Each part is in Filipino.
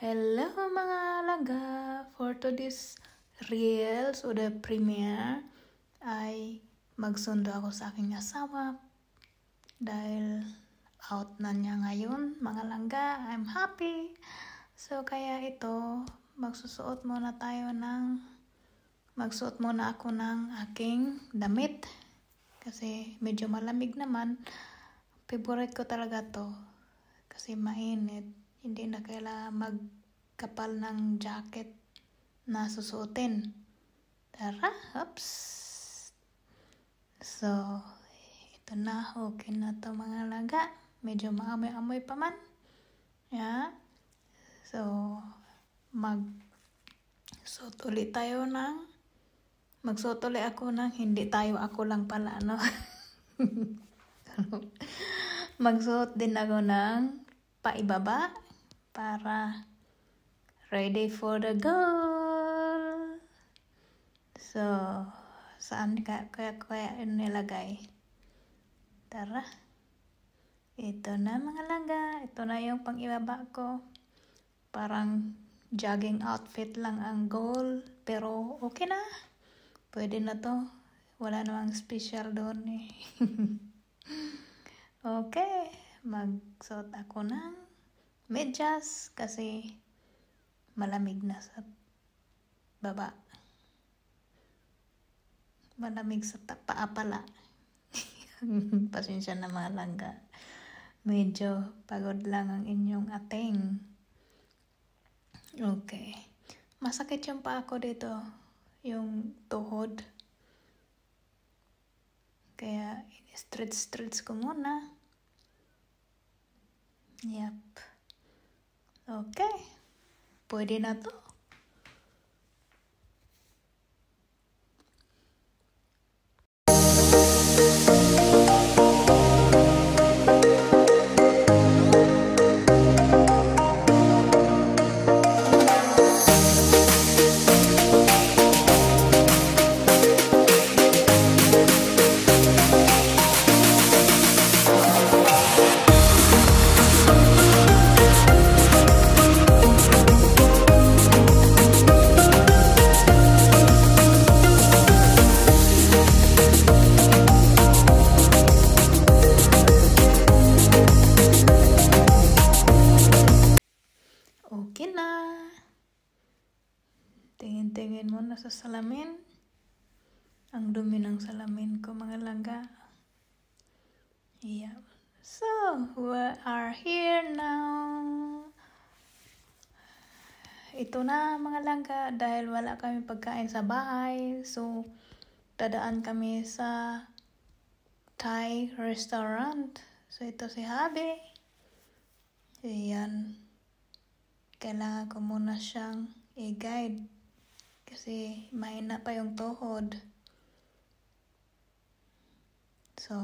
Hello mga laga! For today's reels o the premiere ay magsundo ako sa aking asawa dahil out na niya ngayon mga langga. I'm happy! So kaya ito magsusuot muna tayo ng magsuot muna ako ng aking damit kasi medyo malamig naman. Favorite ko talaga to kasi mainit kailangan magkapal ng jacket na susuotin. Tara, ups! So, ito na, okay na to mga laga. Medyo maamoy-amoy pa man. Yeah. So, mag suot ulit tayo ng magsuot ulit ako ng hindi tayo ako lang pala, no? magsuot din ako ng paibaba para ready for the goal. So, saan ka kaya kaya nilagay? Tara. Ito na mga langga. Ito na yung pang-ibaba ko. Parang jogging outfit lang ang goal. Pero okay na. Pwede na to. Wala namang special doon eh. okay. Magsuot ako ng medyas mm. kasi malamig na sa baba. Malamig sa paa pala. Pasensya na mga langga. Medyo pagod lang ang inyong ating. Okay. Masakit yung pa ako dito. Yung tuhod. Kaya, stretch-stretch ko muna. Yep. Ok, ir a todo. kina. na. Tingin-tingin mo na sa salamin. Ang dumi ng salamin ko mga langga. Yeah. So, we are here now. Ito na mga langga dahil wala kami pagkain sa bahay. So, dadaan kami sa Thai restaurant. So, ito si Habe. Ayan kailangan ko muna siyang i-guide kasi mahina pa yung tuhod. So,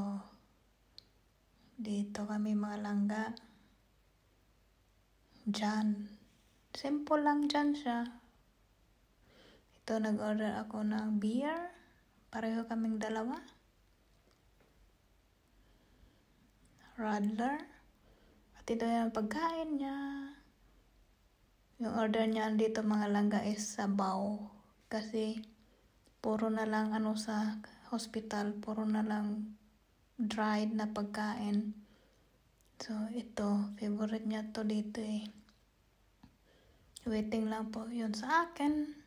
dito kami mga langga. Diyan. Simple lang dyan siya. Ito, nag-order ako ng beer. Pareho kaming dalawa. Radler. At ito yung pagkain niya. Yung order niya dito mga langga is sabaw. Kasi puro na lang ano sa hospital, puro na lang dried na pagkain. So ito, favorite niya to dito eh. Waiting lang po yun sa akin.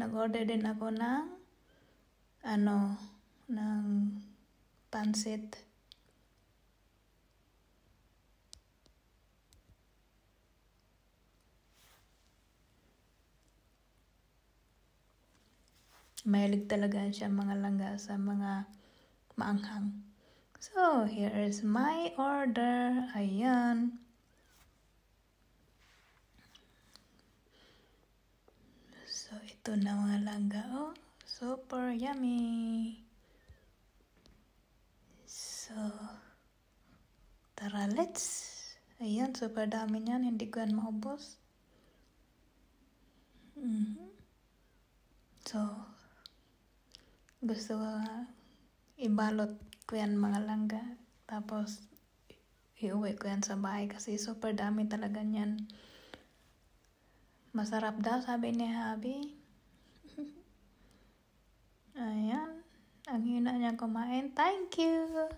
Nag-order din ako ng ano, ng pansit. Mahilig talaga siya mga langga sa mga maanghang. So, here is my order. Ayan. So, ito na mga langga. Oh, super yummy. So, tara, let's. Ayan, super dami niyan. Hindi ko yan maubos. Mm -hmm. So, gusto ko ibalot ko yan mga langga. Tapos, iuwi ko yan sa bahay kasi super dami talaga niyan. Masarap daw, sabi ni Habi. Ayan. Ang hina niya kumain. Thank you!